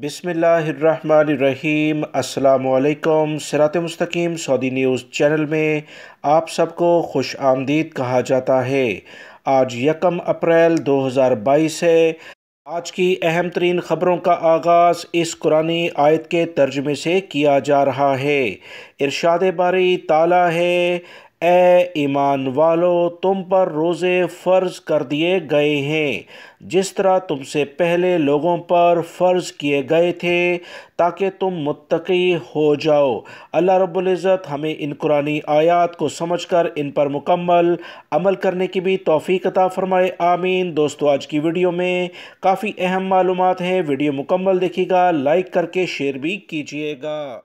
बिसमीम् अल्लाम सरात मस्तकीम सऊदी न्यूज़ चैनल में आप सबको खुश आमदीद कहा जाता है आज यकम अप्रैल 2022 है आज की अहम तरीन ख़बरों का आगाज़ इस कुरानी आयत के तर्जमे से किया जा रहा है इरशाद बारी ताला है ए ईमान वालो तुम पर रोज़े फ़र्ज़ कर दिए गए हैं जिस तरह तुमसे पहले लोगों पर फ़र्ज़ किए गए थे ताकि तुम मुतकी हो जाओ अल्लाह रब्ज़त हमें इन कुरानी आयात को समझ कर इन पर मुकम्मल अमल करने की भी तोफ़ी कता फ़रमाए आमीन दोस्तों आज की वीडियो में काफ़ी अहम मालूम हैं वीडियो मुकम्मल देखिएगा लाइक करके शेयर भी कीजिएगा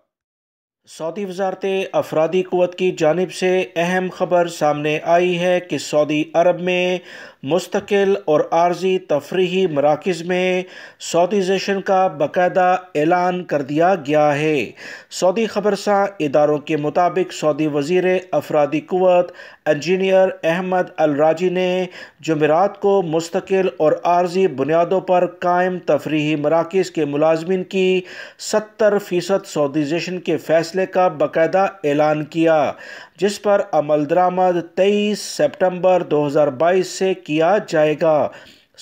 सऊदी वजारत अफराधी क़वत की जानब से अहम खबर सामने आई है कि सऊदी अरब में मुस्तकिल और आर्जी तफरी मराकज़ में सऊदीजेशन का बाकायदा ऐलान कर दिया गया है सऊदी खबरसा इदारों के मुताबिक सऊदी वजीर अफराधी क़वत इंजीनियर अहमद अलराजी ने जमेरात को मुस्तकिल और आर्जी बुनियादों पर कायम तफरी मराकज़ के मुलाजमन की सत्तर फ़ीसद सऊदीजेशन के फैसले फैसले का बाकायदा ऐलान किया जिस पर अमल दरामद तेईस सितंबर 2022 से किया जाएगा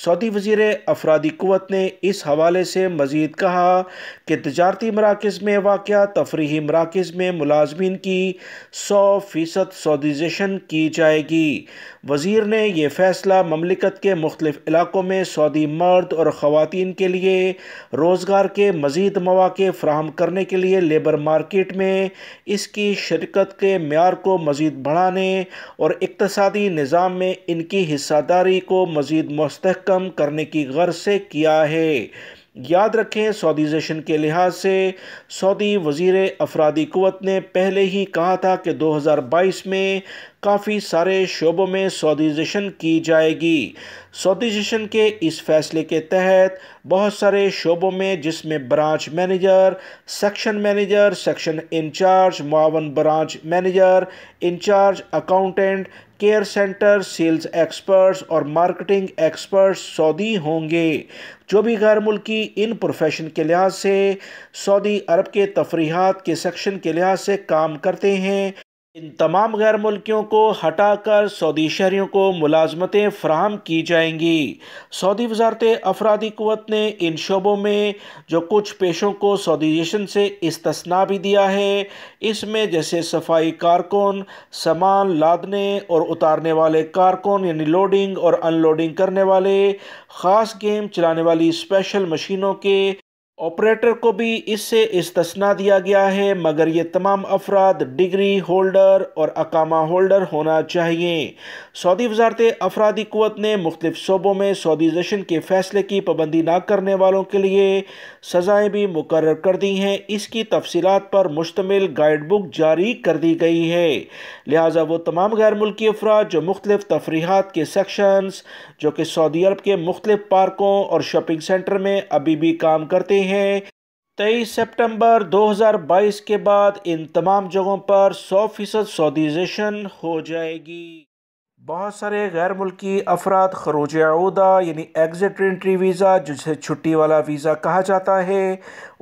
सऊदी वजीर अफरादी कुत ने इस हवाले से मज़ीद कहा कि तजारती मराकज़ में वाक़ तफरी मराकज़ में मुलाजमन की सौ फ़ीसद सऊदीज़ेशन की जाएगी वज़ीर ने यह फ़ैसला ममलिकत के मुख्तफ इलाकों में सऊदी मर्द और ख़वान के लिए रोज़गार के मज़ीद मौाक़ फ्राहम करने के लिए लेबर मार्केट में इसकी शिरकत के मैार को मज़ीद बढ़ाने और इकतसादी निज़ाम में इनकी हिस्सादारी को मज़ीद मस्तक कम करने की गर्ज से किया है याद रखें सऊदीजेशन के लिहाज से सऊदी वजीर अफरादी कुत ने पहले ही कहा था कि 2022 में काफ़ी सारे शोबों में सऊदीजेशन की जाएगी सऊदीजेशन के इस फैसले के तहत बहुत सारे शोबों में जिसमें branch manager section manager section incharge मावन branch manager incharge accountant care centre sales experts और मार्केटिंग एक्सपर्ट्स सऊदी होंगे जो भी गैर मुल्की इन प्रोफेशन के लिहाज से सऊदी अरब के तफरीहत के सेक्शन के लिहाज से काम करते हैं इन तमाम गैर मुल्कियों को हटाकर सऊदी शहरीों को मुलाजमतें फ्राहम की जाएंगी सऊदी वजारत अफरादी क़वत ने इन शोबों में जो कुछ पेशों को सऊदीजेशन से इसतना भी दिया है इसमें जैसे सफाई कारकुन सामान लादने और उतारने वाले कारकुन यानी लोडिंग और अनलोडिंग करने वाले ख़ास गेम चलाने वाली स्पेशल मशीनों के ऑपरेटर को भी इससे इस्तना दिया गया है मगर ये तमाम अफराद डिग्री होल्डर और अकामा होल्डर होना चाहिए सऊदी वजारत अफरादी क़वत ने मुख्तफ शोबों में सऊदी जशन के फ़ैसले की पाबंदी ना करने वालों के लिए सज़ाएँ भी मुकर कर दी हैं इसकी तफसीत पर मुश्तमिल गाइड बुक जारी कर दी गई है लिहाजा वो तमाम गैर मुल्की अफराद जो मुख्तफ तफरीहत के सेक्शंस जो कि सऊदी अरब के मुख्तफ पार्कों और शॉपिंग सेंटर में अभी भी काम करते हैं हैं तेईस सितंबर 2022 के बाद इन तमाम जगहों पर सौ फीसद सऊदीज़ेशन हो जाएगी बहुत सारे गैर मुल्की अफराद खरूज अहदा यानी एग्ज़िट एंट्री वीज़ा जिसे छुट्टी वाला वीज़ा कहा जाता है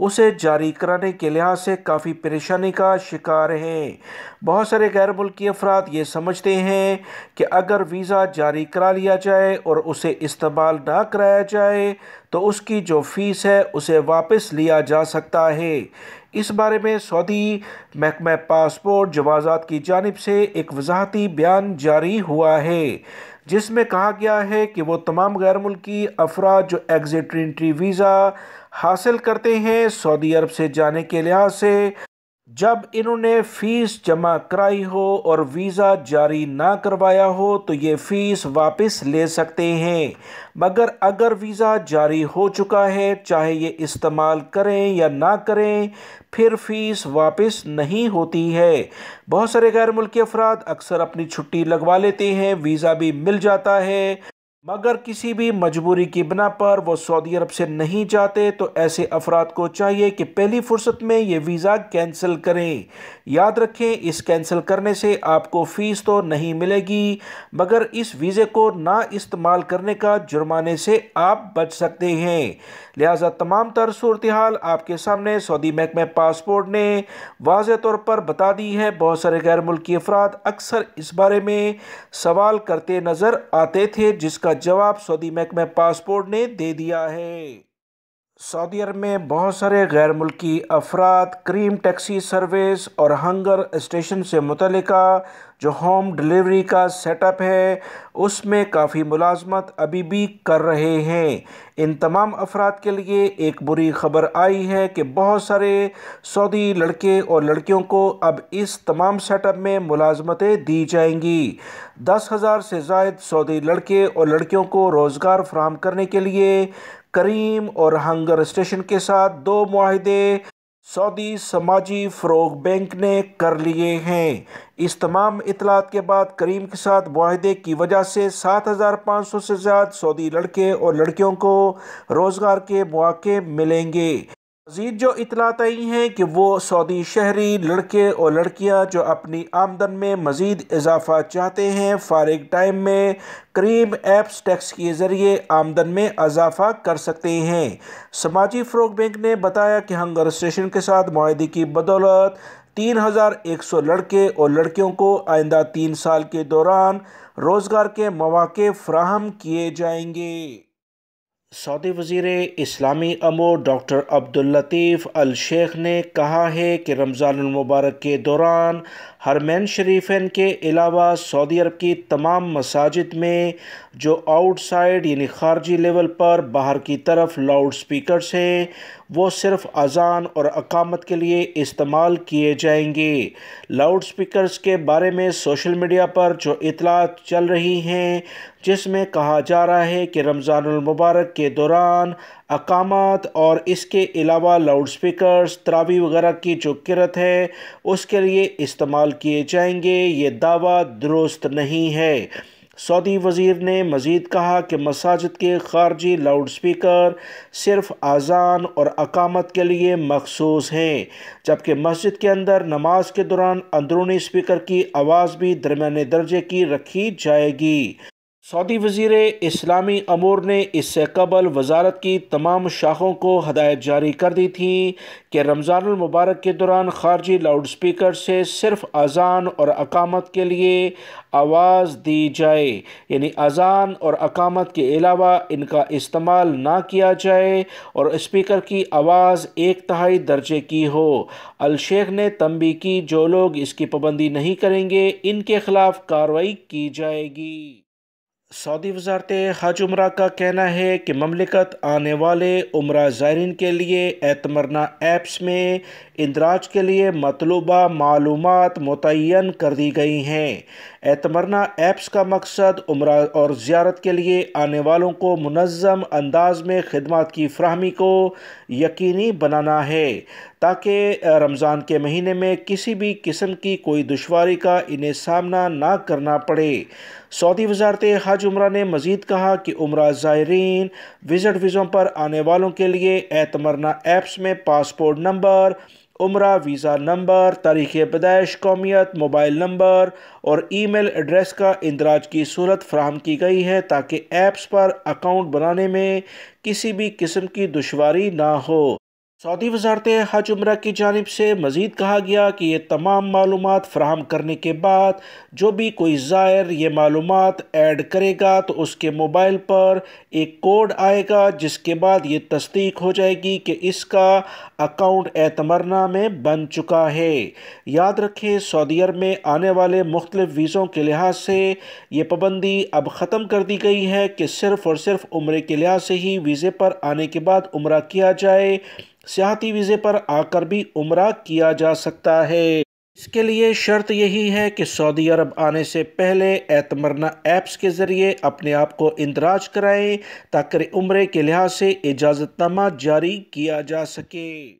उसे जारी कराने के लिहाज से काफ़ी परेशानी का शिकार हैं बहुत सारे गैर मुल्की अफराद ये समझते हैं कि अगर वीज़ा जारी करा लिया जाए और उसे इस्तेमाल ना कराया जाए तो उसकी जो फ़ीस है उसे वापस लिया जा सकता है इस बारे में सऊदी महकमा पासपोर्ट जवाजात की जानब से एक वजाहती बयान जारी हुआ है जिसमें कहा गया है कि वो तमाम गैर मुल्की अफराद जो एग्जिट इंट्री वीज़ा हासिल करते हैं सऊदी अरब से जाने के लिहाज से जब इन्होंने फ़ीस जमा कराई हो और वीज़ा जारी ना करवाया हो तो ये फ़ीस वापस ले सकते हैं मगर अगर वीज़ा जारी हो चुका है चाहे ये इस्तेमाल करें या ना करें फिर फ़ीस वापस नहीं होती है बहुत सारे गैर मुल्की अफराद अक्सर अपनी छुट्टी लगवा लेते हैं वीज़ा भी मिल जाता है मगर किसी भी मजबूरी की बिना पर वो सऊदी अरब से नहीं जाते तो ऐसे अफराद को चाहिए कि पहली फुर्सत में ये वीज़ा कैंसिल करें याद रखें इस कैंसिल करने से आपको फ़ीस तो नहीं मिलेगी मगर इस वीज़े को ना इस्तेमाल करने का जुर्माने से आप बच सकते हैं लिहाजा तमाम तर सूरत हाल आपके सामने सऊदी महकमे पासपोर्ट ने वाज तौर पर बता दी है बहुत सारे गैर मुल्की अफराद अक्सर इस बारे में सवाल करते नज़र आते थे जिसका जवाब सऊदी महकमे पासपोर्ट ने दे दिया है सऊदी अरब में बहुत सारे गैर मुल्की अफराद क्रीम टैक्सी सर्विस और हंगर स्टेशन से मुतल जो होम डिलीवरी का सेटअप है उसमें काफ़ी मुलाजमत अभी भी कर रहे हैं इन तमाम अफराद के लिए एक बुरी खबर आई है कि बहुत सारे सऊदी लड़के और लड़कियों को अब इस तमाम सेटअप में मुलाजमतें दी जाएंगी दस हज़ार से जायद सऊदी लड़के और लड़कियों को रोज़गार फ्राहम करने के लिए करीम और हंगर स्टेशन के साथ दो माहदे सऊदी समाजी फ़रोग बैंक ने कर लिए हैं इस तमाम इतलात के बाद करीम के साथ माहदे की वजह से सात हज़ार पाँच सौ से ज़्यादा सऊदी लड़के और लड़कियों को रोज़गार के मौके मिलेंगे मजीद जो इतलात आई हैं कि वो सऊदी शहरी लड़के और लड़कियाँ जो अपनी आमदन में मज़ीद इजाफा चाहते हैं फारग टाइम में करीम एप्स टैक्स के ज़रिए आमदन में इजाफा कर सकते हैं समाजी फ़रोग बैंक ने बताया कि हंगर रजिस्ट्रेशन के साथ माहदे की बदौलत तीन हज़ार एक सौ लड़के और लड़कियों को आइंदा तीन साल के दौरान रोज़गार के मौाक़े फ्राहम किए जाएंगे सऊदी वजीर इस्लामी अमूर डॉक्टर अब्दुल्लतीफ़ अल शेख ने कहा है कि रमज़ानमबारक के दौरान हरमैन शरीफन के अलावा सऊदी अरब की तमाम मसाजिद में जो आउटसाइड यानी ख़ारजी लेवल पर बाहर की तरफ लाउड स्पीकर हैं वो सिर्फ अजान और अकामत के लिए इस्तेमाल किए जाएंगे लाउड स्पीकर के बारे में सोशल मीडिया पर जो इतलात चल रही हैं जिसमें कहा जा रहा है कि रमज़ानमबारक के दौरान अकामत और इसके अलावा लाउड स्पीकर तरावी वगैरह की जो किरत है उसके लिए इस्तेमाल किए जाएंगे ये दावा दुरुस्त नहीं है सऊदी वज़ीर ने मज़ीद कहा कि मसाजिद के खारजी लाउड स्पीकर सिर्फ आज़ान और अकामत के लिए मखसूस हैं जबकि मस्जिद के अंदर नमाज के दौरान अंदरूनी स्पीकर की आवाज़ भी दरमिया दर्जे की रखी जाएगी सऊदी वजीर इस्लामी अमूर ने इससे कबल वजारत की तमाम शाखों को हदायत जारी कर दी थी कि रमज़ानमबारक के दौरान खारजी लाउड स्पीकर से सिर्फ अजान और अकामत के लिए आवाज़ दी जाए यानी अजान और अकामत के अलावा इनका इस्तेमाल ना किया जाए और इस्पीकर की आवाज़ एक तहाई दर्जे की हो अलशेख ने तंबी की जो लोग इसकी पाबंदी नहीं करेंगे इनके ख़िलाफ़ कार्रवाई की जाएगी सऊदी वजारत हज उम्र का कहना है कि ममलिकत आने वाले उम्र ज़ायरीन के लिए एतमरना ऐप्स में इंदराज के लिए मतलूबा मालूम मुतन कर दी गई हैं एतमरना ऐप्स का मकसद उम्र और ज़्यारत के लिए आने वालों को मनज़म अंदाज में खदमात की फ्राहमी को यकीनी बनाना है ताकि रमज़ान के महीने में किसी भी किस्म की कोई दुशारी का इन्हें सामना ना करना पड़े सऊदी वजारत हज उम्र ने मज़ीद कहा कि उम्र ज़ायरीन विज़ट वीज़ों पर आने वालों के लिए एतमरना ऐप्स में पासपोर्ट नंबर उम्र वीज़ा नंबर तारीख पैदाइश कौमियत मोबाइल नंबर और ई मेल एड्रेस का इंदराज की सूरत फ्राहम की गई है ताकि ऐप्स पर अकाउंट बनाने में किसी भी किस्म की दुशारी ना हो सऊदी वजारत हज उम्र की जानब से मज़ीद कहा गया कि ये तमाम मालूम फ्राहम करने के बाद जो भी कोई ज़ायर ये मालूम ऐड करेगा तो उसके मोबाइल पर एक कोड आएगा जिसके बाद ये तस्दीक हो जाएगी कि इसका अकाउंट एतमरना में बन चुका है याद रखें सऊदी अरब में आने वाले मुख्तलिफ वीज़ों के लिहाज से ये पाबंदी अब ख़त्म कर दी गई है कि सिर्फ़ और सिर्फ उम्र के लिहाज से ही वीज़े पर आने के बाद उम्र किया जाए सियाती वीज़े पर आकर भी उम्र किया जा सकता है इसके लिए शर्त यही है कि सऊदी अरब आने से पहले एतमरना ऐप्स के ज़रिए अपने आप को इंदराज कराएं ताकि उम्र के लिहाज से इजाज़तनामा जारी किया जा सके